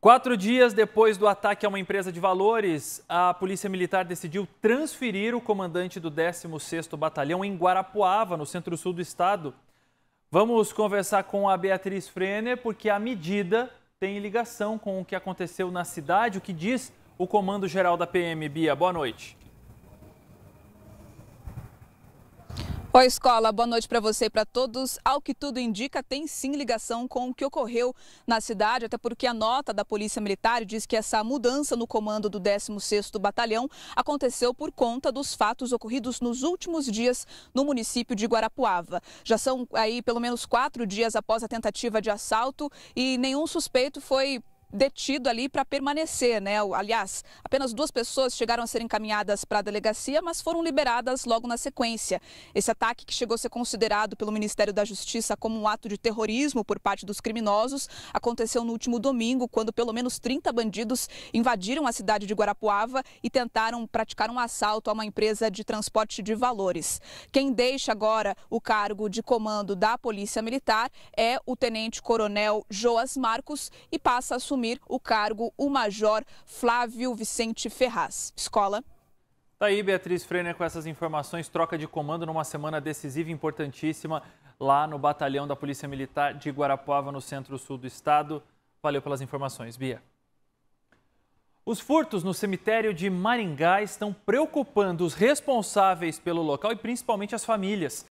Quatro dias depois do ataque a uma empresa de valores, a Polícia Militar decidiu transferir o comandante do 16º Batalhão em Guarapuava, no centro-sul do estado. Vamos conversar com a Beatriz Frener, porque a medida tem ligação com o que aconteceu na cidade, o que diz o Comando-Geral da PM. Bia, boa noite. Oi, escola, boa noite para você e para todos. Ao que tudo indica, tem sim ligação com o que ocorreu na cidade, até porque a nota da Polícia Militar diz que essa mudança no comando do 16º Batalhão aconteceu por conta dos fatos ocorridos nos últimos dias no município de Guarapuava. Já são aí pelo menos quatro dias após a tentativa de assalto e nenhum suspeito foi detido ali para permanecer, né? Aliás, apenas duas pessoas chegaram a ser encaminhadas para a delegacia, mas foram liberadas logo na sequência. Esse ataque que chegou a ser considerado pelo Ministério da Justiça como um ato de terrorismo por parte dos criminosos, aconteceu no último domingo, quando pelo menos 30 bandidos invadiram a cidade de Guarapuava e tentaram praticar um assalto a uma empresa de transporte de valores. Quem deixa agora o cargo de comando da Polícia Militar é o tenente coronel Joas Marcos e passa a assumir assumir o cargo o major Flávio Vicente Ferraz. Escola. Tá aí, Beatriz Freire com essas informações. Troca de comando numa semana decisiva e importantíssima lá no batalhão da Polícia Militar de Guarapuava, no centro-sul do estado. Valeu pelas informações, Bia. Os furtos no cemitério de Maringá estão preocupando os responsáveis pelo local e principalmente as famílias.